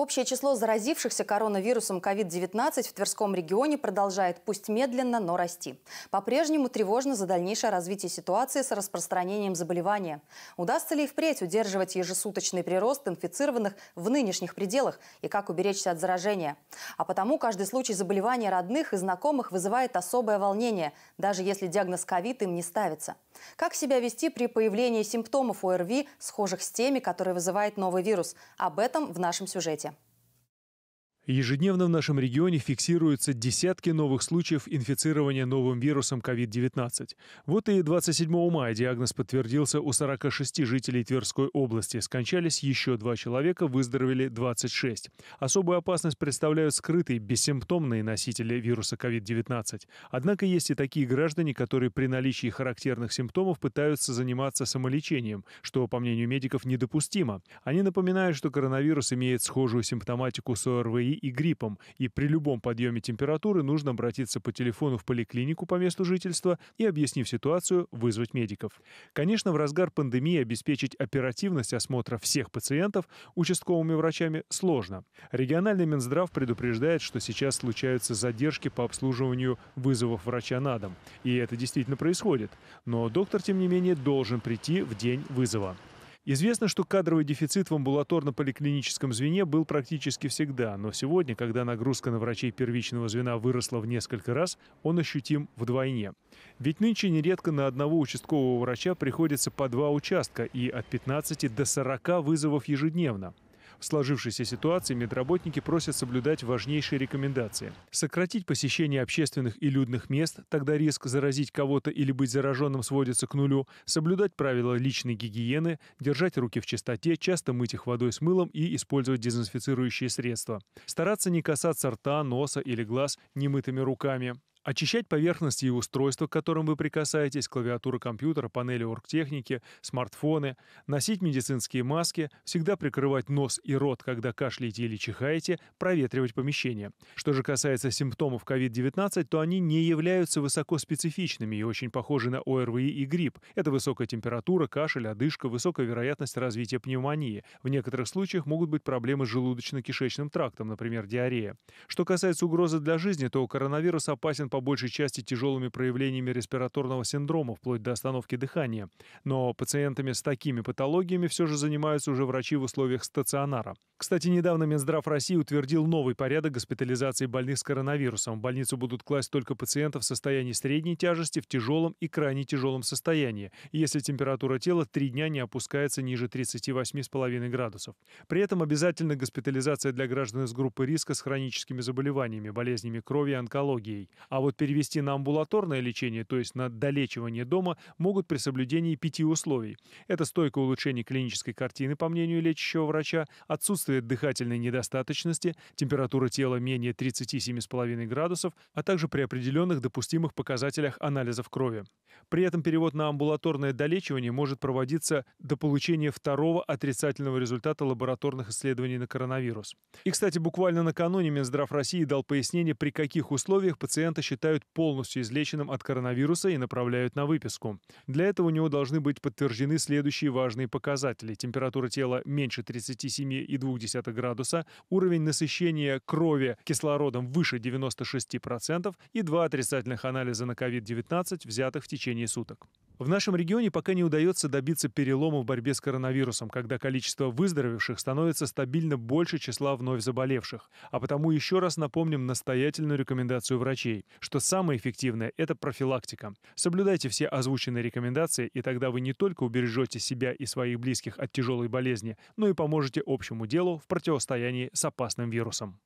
Общее число заразившихся коронавирусом COVID-19 в Тверском регионе продолжает, пусть медленно, но расти. По-прежнему тревожно за дальнейшее развитие ситуации с распространением заболевания. Удастся ли и впредь удерживать ежесуточный прирост инфицированных в нынешних пределах и как уберечься от заражения? А потому каждый случай заболевания родных и знакомых вызывает особое волнение, даже если диагноз COVID им не ставится. Как себя вести при появлении симптомов ОРВИ, схожих с теми, которые вызывает новый вирус? Об этом в нашем сюжете. Ежедневно в нашем регионе фиксируются десятки новых случаев инфицирования новым вирусом COVID-19. Вот и 27 мая диагноз подтвердился у 46 жителей Тверской области. Скончались еще два человека, выздоровели 26. Особую опасность представляют скрытые, бессимптомные носители вируса COVID-19. Однако есть и такие граждане, которые при наличии характерных симптомов пытаются заниматься самолечением, что, по мнению медиков, недопустимо. Они напоминают, что коронавирус имеет схожую симптоматику с ОРВИ и гриппом, и при любом подъеме температуры нужно обратиться по телефону в поликлинику по месту жительства и, объяснив ситуацию, вызвать медиков. Конечно, в разгар пандемии обеспечить оперативность осмотра всех пациентов участковыми врачами сложно. Региональный Минздрав предупреждает, что сейчас случаются задержки по обслуживанию вызовов врача на дом. И это действительно происходит. Но доктор, тем не менее, должен прийти в день вызова. Известно, что кадровый дефицит в амбулаторно-поликлиническом звене был практически всегда, но сегодня, когда нагрузка на врачей первичного звена выросла в несколько раз, он ощутим вдвойне. Ведь нынче нередко на одного участкового врача приходится по два участка и от 15 до 40 вызовов ежедневно. В сложившейся ситуации медработники просят соблюдать важнейшие рекомендации. Сократить посещение общественных и людных мест, тогда риск заразить кого-то или быть зараженным сводится к нулю, соблюдать правила личной гигиены, держать руки в чистоте, часто мыть их водой с мылом и использовать дезинфицирующие средства. Стараться не касаться рта, носа или глаз немытыми руками. Очищать поверхности и устройства, к которым вы прикасаетесь, клавиатура компьютера, панели оргтехники, смартфоны, носить медицинские маски, всегда прикрывать нос и рот, когда кашляете или чихаете, проветривать помещение. Что же касается симптомов COVID-19, то они не являются высокоспецифичными и очень похожи на ОРВИ и грипп. Это высокая температура, кашель, одышка, высокая вероятность развития пневмонии. В некоторых случаях могут быть проблемы с желудочно-кишечным трактом, например, диарея. Что касается угрозы для жизни, то коронавирус опасен по большей части тяжелыми проявлениями респираторного синдрома, вплоть до остановки дыхания. Но пациентами с такими патологиями все же занимаются уже врачи в условиях стационара. Кстати, недавно Минздрав России утвердил новый порядок госпитализации больных с коронавирусом. В больницу будут класть только пациентов в состоянии средней тяжести, в тяжелом и крайне тяжелом состоянии, если температура тела три дня не опускается ниже 38,5 градусов. При этом обязательно госпитализация для граждан из группы риска с хроническими заболеваниями, болезнями крови и онкологией. А а вот перевести на амбулаторное лечение, то есть на долечивание дома, могут при соблюдении пяти условий. Это стойкое улучшение клинической картины, по мнению лечащего врача, отсутствие дыхательной недостаточности, температура тела менее 37,5 градусов, а также при определенных допустимых показателях анализов крови. При этом перевод на амбулаторное долечивание может проводиться до получения второго отрицательного результата лабораторных исследований на коронавирус. И, кстати, буквально накануне Минздрав России дал пояснение, при каких условиях пациента считают полностью излеченным от коронавируса и направляют на выписку. Для этого у него должны быть подтверждены следующие важные показатели. Температура тела меньше 37,2 градуса, уровень насыщения крови кислородом выше 96% и два отрицательных анализа на COVID-19, взятых в течение суток. В нашем регионе пока не удается добиться перелома в борьбе с коронавирусом, когда количество выздоровевших становится стабильно больше числа вновь заболевших. А потому еще раз напомним настоятельную рекомендацию врачей, что самое эффективное – это профилактика. Соблюдайте все озвученные рекомендации, и тогда вы не только убережете себя и своих близких от тяжелой болезни, но и поможете общему делу в противостоянии с опасным вирусом.